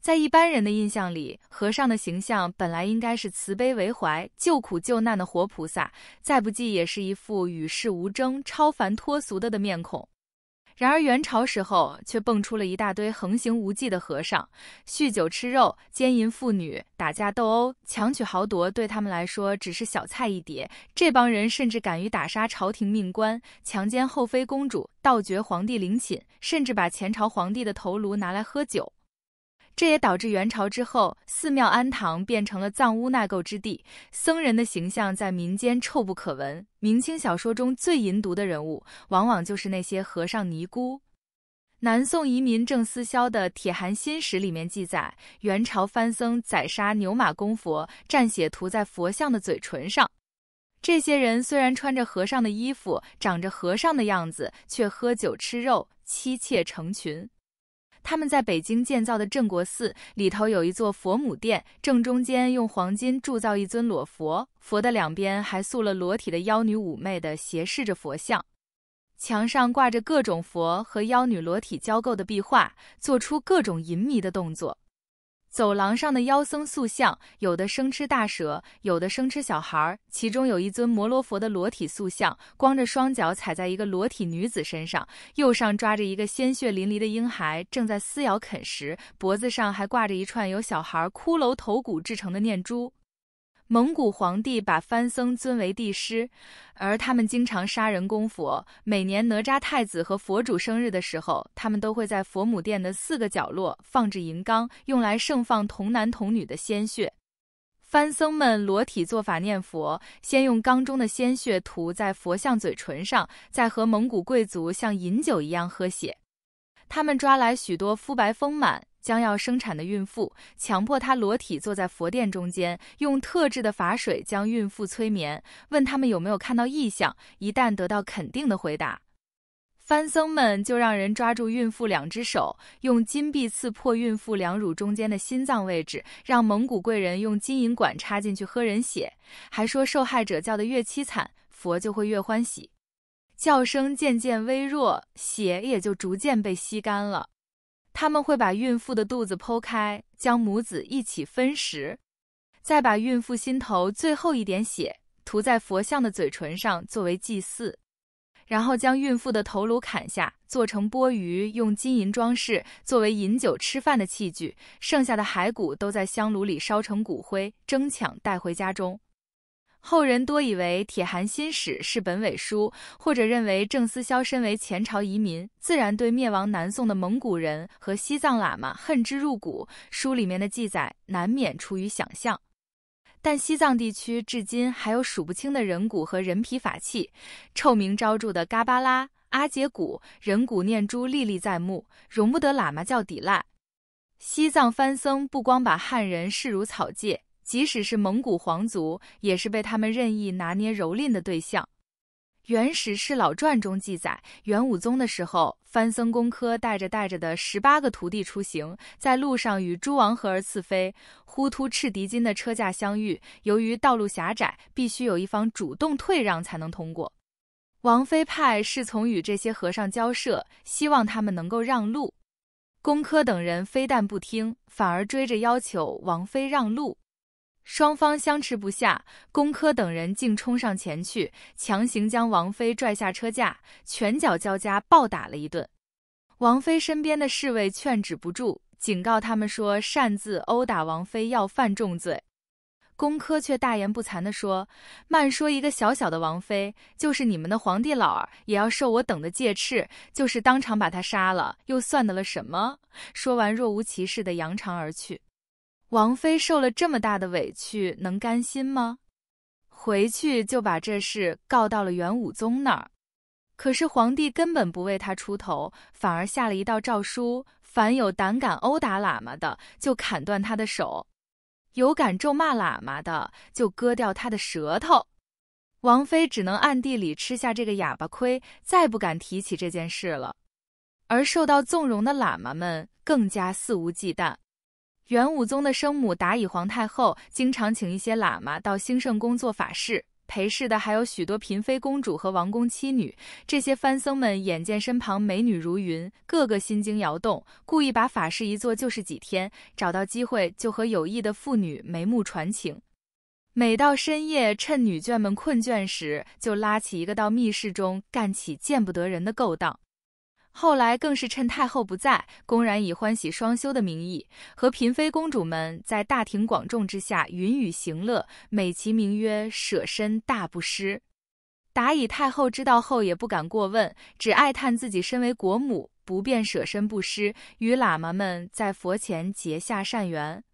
在一般人的印象里，和尚的形象本来应该是慈悲为怀、救苦救难的活菩萨，再不济也是一副与世无争、超凡脱俗的的面孔。然而元朝时候却蹦出了一大堆横行无忌的和尚，酗酒吃肉、奸淫妇女、打架斗殴、强取豪夺，对他们来说只是小菜一碟。这帮人甚至敢于打杀朝廷命官、强奸后妃公主、盗掘皇帝陵寝，甚至把前朝皇帝的头颅拿来喝酒。这也导致元朝之后，寺庙庵堂变成了藏污纳垢之地，僧人的形象在民间臭不可闻。明清小说中最淫毒的人物，往往就是那些和尚尼姑。南宋移民郑思肖的《铁函心史》里面记载，元朝番僧宰杀牛马供佛，蘸血涂在佛像的嘴唇上。这些人虽然穿着和尚的衣服，长着和尚的样子，却喝酒吃肉，妻妾成群。他们在北京建造的镇国寺里头有一座佛母殿，正中间用黄金铸造一尊裸佛，佛的两边还塑了裸体的妖女，妩媚的斜视着佛像，墙上挂着各种佛和妖女裸体交媾的壁画，做出各种淫靡的动作。走廊上的妖僧塑像，有的生吃大蛇，有的生吃小孩。其中有一尊摩罗佛的裸体塑像，光着双脚踩在一个裸体女子身上，右上抓着一个鲜血淋漓的婴孩，正在撕咬啃食，脖子上还挂着一串由小孩骷髅头骨制成的念珠。蒙古皇帝把番僧尊为帝师，而他们经常杀人供佛。每年哪吒太子和佛主生日的时候，他们都会在佛母殿的四个角落放置银缸，用来盛放童男童女的鲜血。番僧们裸体做法念佛，先用缸中的鲜血涂在佛像嘴唇上，再和蒙古贵族像饮酒一样喝血。他们抓来许多肤白丰满。将要生产的孕妇强迫她裸体坐在佛殿中间，用特制的法水将孕妇催眠，问他们有没有看到异象。一旦得到肯定的回答，番僧们就让人抓住孕妇两只手，用金币刺破孕妇两乳中间的心脏位置，让蒙古贵人用金银管插进去喝人血，还说受害者叫得越凄惨，佛就会越欢喜。叫声渐渐微弱，血也就逐渐被吸干了。他们会把孕妇的肚子剖开，将母子一起分食，再把孕妇心头最后一点血涂在佛像的嘴唇上作为祭祀，然后将孕妇的头颅砍下做成钵盂，用金银装饰作为饮酒吃饭的器具，剩下的骸骨都在香炉里烧成骨灰，争抢带回家中。后人多以为《铁函新史》是本伪书，或者认为郑思肖身为前朝遗民，自然对灭亡南宋的蒙古人和西藏喇嘛恨之入骨，书里面的记载难免出于想象。但西藏地区至今还有数不清的人骨和人皮法器，臭名昭著的嘎巴拉、阿杰骨、人骨念珠历历在目，容不得喇嘛教抵赖。西藏翻僧不光把汉人视如草芥。即使是蒙古皇族，也是被他们任意拿捏、蹂躏的对象。《元史是老传》中记载，元武宗的时候，藩僧公科带着带着的十八个徒弟出行，在路上与诸王和而次妃、忽突赤迪金的车驾相遇。由于道路狭窄，必须有一方主动退让才能通过。王妃派侍从与这些和尚交涉，希望他们能够让路。公科等人非但不听，反而追着要求王妃让路。双方相持不下，宫科等人竟冲上前去，强行将王妃拽下车架，拳脚交加，暴打了一顿。王妃身边的侍卫劝止不住，警告他们说：“擅自殴打王妃要犯重罪。”宫科却大言不惭的说：“慢说一个小小的王妃，就是你们的皇帝老儿，也要受我等的戒斥。就是当场把他杀了，又算得了什么？”说完，若无其事的扬长而去。王妃受了这么大的委屈，能甘心吗？回去就把这事告到了元武宗那儿。可是皇帝根本不为他出头，反而下了一道诏书：凡有胆敢殴打喇嘛的，就砍断他的手；有敢咒骂喇嘛的，就割掉他的舌头。王妃只能暗地里吃下这个哑巴亏，再不敢提起这件事了。而受到纵容的喇嘛们更加肆无忌惮。元武宗的生母达以皇太后经常请一些喇嘛到兴圣宫做法事，陪侍的还有许多嫔妃、公主和王公妻女。这些藩僧们眼见身旁美女如云，个个心惊摇动，故意把法事一做就是几天，找到机会就和有意的妇女眉目传情。每到深夜，趁女眷们困倦时，就拉起一个到密室中干起见不得人的勾当。后来更是趁太后不在，公然以欢喜双修的名义，和嫔妃、公主们在大庭广众之下云雨行乐，美其名曰舍身大布施。达以太后知道后也不敢过问，只哀叹自己身为国母，不便舍身布施，与喇嘛们在佛前结下善缘。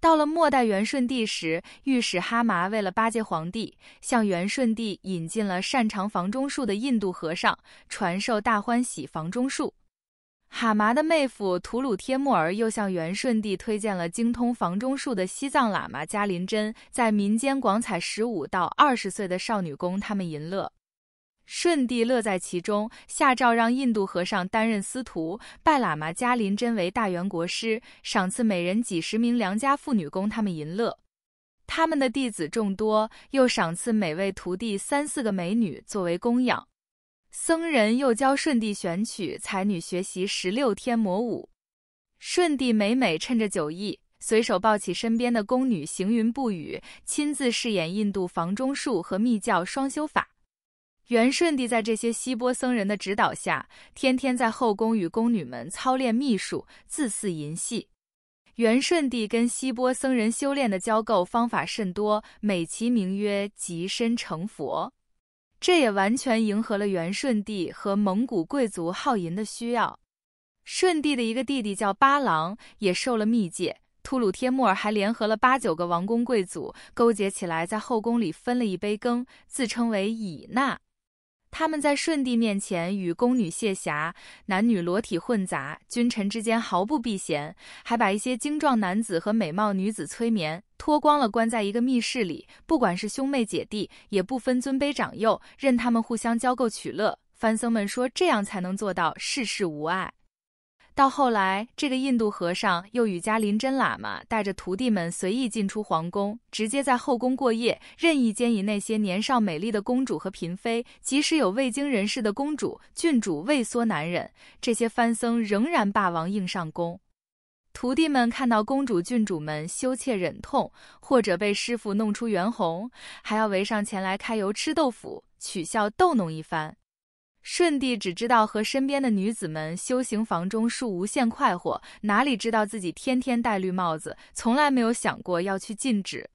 到了末代元顺帝时，御史哈麻为了巴结皇帝，向元顺帝引进了擅长房中术的印度和尚，传授大欢喜房中术。哈麻的妹夫吐鲁帖木儿又向元顺帝推荐了精通房中术的西藏喇嘛加林真，在民间广采十五到二十岁的少女供他们淫乐。舜帝乐在其中，下诏让印度和尚担任司徒，拜喇嘛加林真为大元国师，赏赐每人几十名良家妇女供他们淫乐。他们的弟子众多，又赏赐每位徒弟三四个美女作为供养。僧人又教舜帝选取才女学习十六天魔舞。舜帝每每趁着酒意，随手抱起身边的宫女行云布雨，亲自饰演印度房中术和密教双修法。元顺帝在这些锡波僧人的指导下，天天在后宫与宫女们操练秘术，自饲淫戏。元顺帝跟锡波僧人修炼的交构方法甚多，美其名曰极身成佛。这也完全迎合了元顺帝和蒙古贵族好淫的需要。顺帝的一个弟弟叫八郎，也受了密戒。秃鲁帖木儿还联合了八九个王公贵族勾结起来，在后宫里分了一杯羹，自称为以纳。他们在舜帝面前与宫女谢瑕、男女裸体混杂，君臣之间毫不避嫌，还把一些精壮男子和美貌女子催眠，脱光了关在一个密室里。不管是兄妹姐弟，也不分尊卑长幼，任他们互相交媾取乐。番僧们说，这样才能做到世事无碍。到后来，这个印度和尚又与加林真喇嘛带着徒弟们随意进出皇宫，直接在后宫过夜，任意奸淫那些年少美丽的公主和嫔妃。即使有未经人事的公主、郡主畏缩难忍，这些藩僧仍然霸王硬上弓。徒弟们看到公主、郡主们羞怯忍痛，或者被师傅弄出袁弘，还要围上前来揩油吃豆腐，取笑逗弄一番。舜帝只知道和身边的女子们修行房中树无限快活，哪里知道自己天天戴绿帽子，从来没有想过要去禁止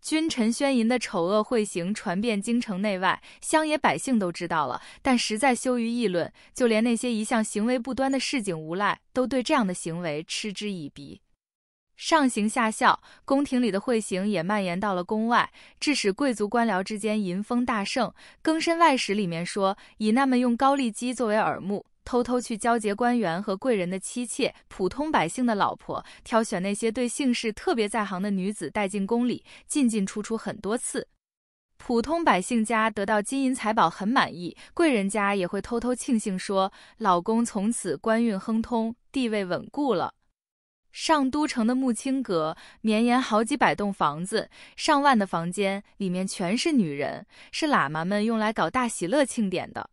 君臣宣淫的丑恶秽行，传遍京城内外，乡野百姓都知道了，但实在羞于议论，就连那些一向行为不端的市井无赖，都对这样的行为嗤之以鼻。上行下效，宫廷里的会刑也蔓延到了宫外，致使贵族官僚之间淫风大盛。《庚申外史》里面说，以那们用高利机作为耳目，偷偷去交接官员和贵人的妻妾、普通百姓的老婆，挑选那些对姓氏特别在行的女子带进宫里，进进出出很多次。普通百姓家得到金银财宝很满意，贵人家也会偷偷庆幸说，老公从此官运亨通，地位稳固了。上都城的木青阁绵延好几百栋房子，上万的房间里面全是女人，是喇嘛们用来搞大喜乐庆典的。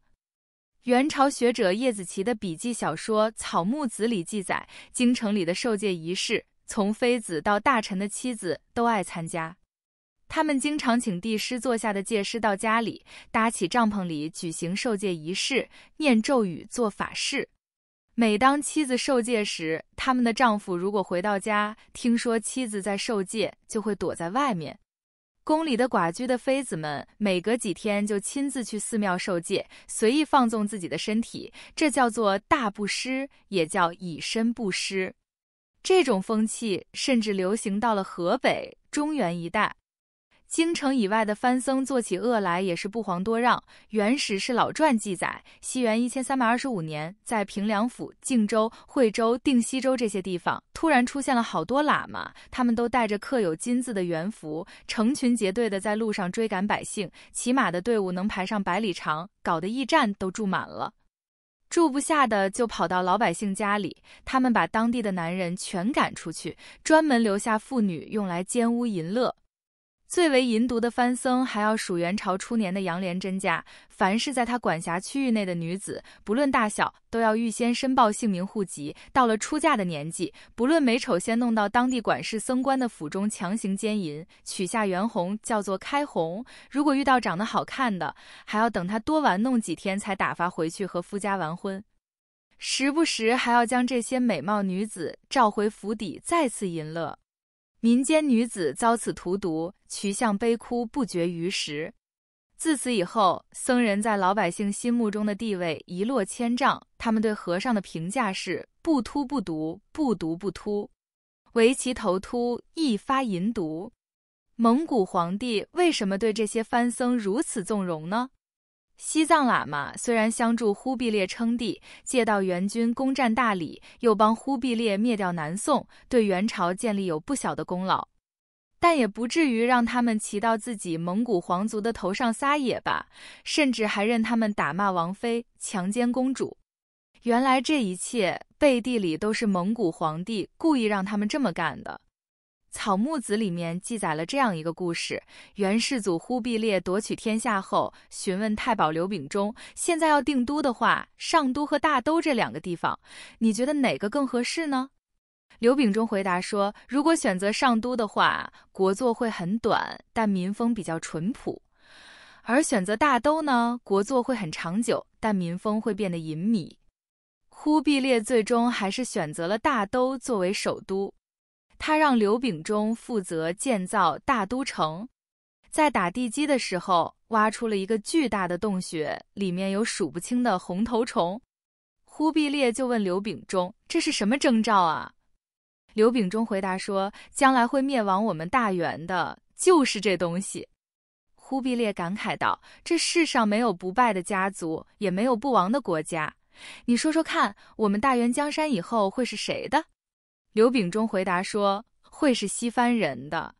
元朝学者叶子琪的笔记小说《草木子》里记载，京城里的受戒仪式，从妃子到大臣的妻子都爱参加。他们经常请帝师座下的戒师到家里搭起帐篷里举行受戒仪式，念咒语做法事。每当妻子受戒时，他们的丈夫如果回到家，听说妻子在受戒，就会躲在外面。宫里的寡居的妃子们，每隔几天就亲自去寺庙受戒，随意放纵自己的身体，这叫做大布施，也叫以身布施。这种风气甚至流行到了河北中原一带。京城以外的番僧做起恶来也是不遑多让。原始是老传记载，西元一千三百二十五年，在平凉府、靖州、惠州、定西州这些地方，突然出现了好多喇嘛，他们都带着刻有金字的圆符，成群结队的在路上追赶百姓，骑马的队伍能排上百里长，搞得驿站都住满了，住不下的就跑到老百姓家里，他们把当地的男人全赶出去，专门留下妇女用来奸污淫乐。最为淫毒的番僧，还要数元朝初年的杨莲珍家。凡是在他管辖区域内的女子，不论大小，都要预先申报姓名户籍。到了出嫁的年纪，不论美丑，先弄到当地管事僧官的府中强行奸淫，取下元红，叫做开红。如果遇到长得好看的，还要等他多玩弄几天，才打发回去和夫家完婚。时不时还要将这些美貌女子召回府邸，再次淫乐。民间女子遭此荼毒，渠项悲哭不绝于时。自此以后，僧人在老百姓心目中的地位一落千丈。他们对和尚的评价是：不秃不毒，不毒不秃，唯其头秃易发淫毒。蒙古皇帝为什么对这些藩僧如此纵容呢？西藏喇嘛虽然相助忽必烈称帝，借道援军攻占大理，又帮忽必烈灭掉南宋，对元朝建立有不小的功劳，但也不至于让他们骑到自己蒙古皇族的头上撒野吧？甚至还任他们打骂王妃、强奸公主？原来这一切背地里都是蒙古皇帝故意让他们这么干的。《草木子》里面记载了这样一个故事：元世祖忽必烈夺取天下后，询问太保刘秉忠，现在要定都的话，上都和大都这两个地方，你觉得哪个更合适呢？刘秉忠回答说：“如果选择上都的话，国祚会很短，但民风比较淳朴；而选择大都呢，国祚会很长久，但民风会变得淫靡。”忽必烈最终还是选择了大都作为首都。他让刘秉忠负责建造大都城，在打地基的时候挖出了一个巨大的洞穴，里面有数不清的红头虫。忽必烈就问刘秉忠：“这是什么征兆啊？”刘秉忠回答说：“将来会灭亡我们大元的就是这东西。”忽必烈感慨道：“这世上没有不败的家族，也没有不亡的国家。你说说看，我们大元江山以后会是谁的？”刘秉忠回答说：“会是西番人的。”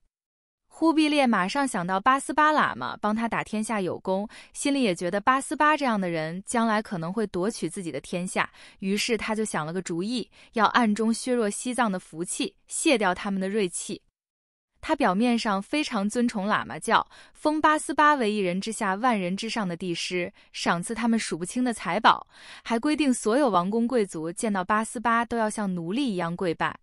忽必烈马上想到八思巴喇嘛帮他打天下有功，心里也觉得八思巴这样的人将来可能会夺取自己的天下，于是他就想了个主意，要暗中削弱西藏的福气，卸掉他们的锐气。他表面上非常尊崇喇嘛教，封八思巴为一人之下、万人之上的帝师，赏赐他们数不清的财宝，还规定所有王公贵族见到八思巴都要像奴隶一样跪拜。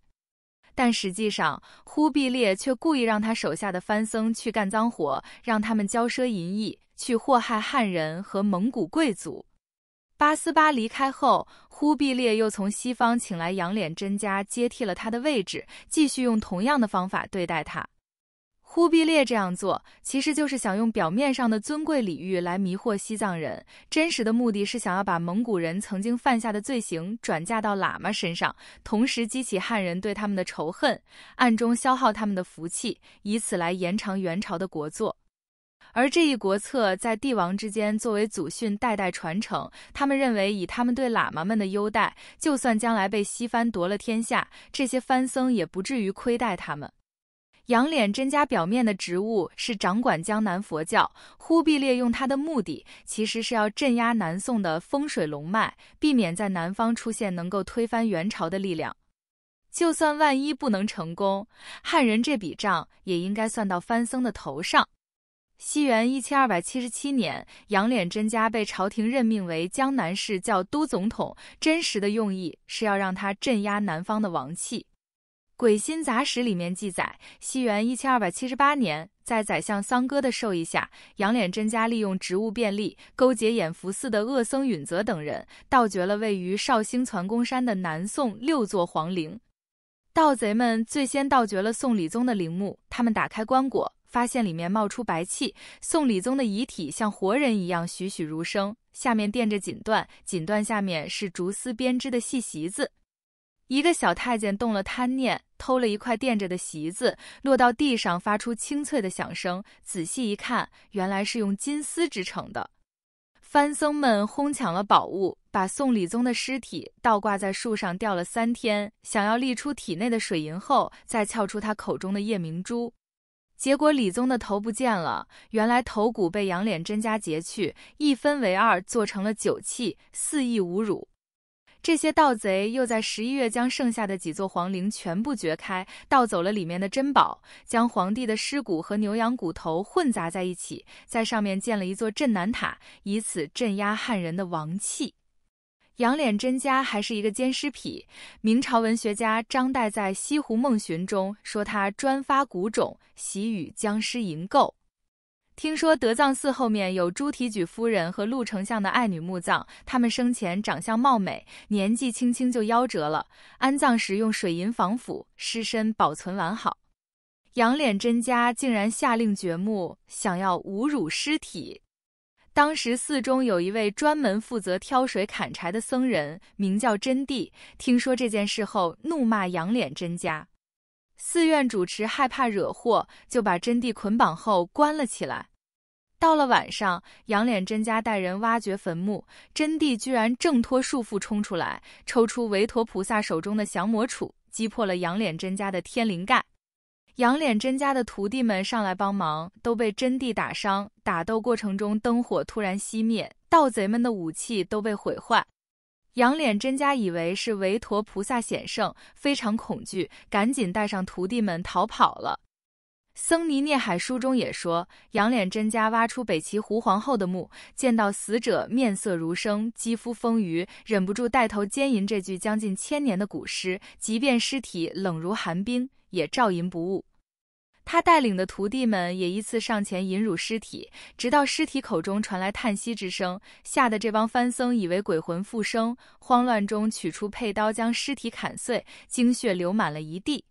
但实际上，忽必烈却故意让他手下的番僧去干脏活，让他们骄奢淫逸，去祸害汉人和蒙古贵族。巴斯巴离开后，忽必烈又从西方请来杨脸真家接替了他的位置，继续用同样的方法对待他。忽必烈这样做，其实就是想用表面上的尊贵礼遇来迷惑西藏人，真实的目的是想要把蒙古人曾经犯下的罪行转嫁到喇嘛身上，同时激起汉人对他们的仇恨，暗中消耗他们的福气，以此来延长元朝的国祚。而这一国策在帝王之间作为祖训代代传承。他们认为，以他们对喇嘛们的优待，就算将来被西番夺了天下，这些番僧也不至于亏待他们。杨脸真加表面的职务是掌管江南佛教，忽必烈用他的目的其实是要镇压南宋的风水龙脉，避免在南方出现能够推翻元朝的力量。就算万一不能成功，汉人这笔账也应该算到番僧的头上。西元一千二百七十七年，杨脸真家被朝廷任命为江南市教都总统，真实的用意是要让他镇压南方的王气。《鬼心杂史》里面记载，西元一千二百七十八年，在宰相桑哥的授意下，杨脸真家利用职务便利，勾结演福寺的恶僧允泽等人，盗掘了位于绍兴攒宫山的南宋六座皇陵。盗贼们最先盗掘了宋理宗的陵墓，他们打开棺椁。发现里面冒出白气，宋理宗的遗体像活人一样栩栩如生，下面垫着锦缎，锦缎下面是竹丝编织的细席子。一个小太监动了贪念，偷了一块垫着的席子，落到地上发出清脆的响声。仔细一看，原来是用金丝织成的。番僧们哄抢了宝物，把宋理宗的尸体倒挂在树上吊了三天，想要沥出体内的水银后再撬出他口中的夜明珠。结果李宗的头不见了，原来头骨被杨脸真家劫去，一分为二做成了酒器，肆意侮辱。这些盗贼又在十一月将剩下的几座皇陵全部掘开，盗走了里面的珍宝，将皇帝的尸骨和牛羊骨头混杂在一起，在上面建了一座镇南塔，以此镇压汉人的王气。杨脸真家还是一个奸尸癖。明朝文学家张岱在《西湖梦寻》中说，他专发古冢，喜与僵尸淫垢。听说德藏寺后面有朱提举夫人和陆丞相的爱女墓葬，他们生前长相貌美，年纪轻轻就夭折了，安葬时用水银防腐，尸身保存完好。杨脸真家竟然下令掘墓，想要侮辱尸体。当时寺中有一位专门负责挑水砍柴的僧人，名叫真谛。听说这件事后，怒骂仰脸真家。寺院主持害怕惹祸，就把真谛捆绑后关了起来。到了晚上，仰脸真家带人挖掘坟墓，真谛居然挣脱束缚冲出来，抽出韦陀菩萨手中的降魔杵，击破了仰脸真家的天灵盖。仰脸真家的徒弟们上来帮忙，都被真谛打伤。打斗过程中，灯火突然熄灭，盗贼们的武器都被毁坏。仰脸真家以为是韦陀菩萨显圣，非常恐惧，赶紧带上徒弟们逃跑了。僧尼涅海书中也说，仰脸真家挖出北齐胡皇后的墓，见到死者面色如生，肌肤丰腴，忍不住带头奸淫这句将近千年的古诗，即便尸体冷如寒冰，也照吟不误。他带领的徒弟们也依次上前引辱尸体，直到尸体口中传来叹息之声，吓得这帮番僧以为鬼魂复生，慌乱中取出佩刀将尸体砍碎，精血流满了一地。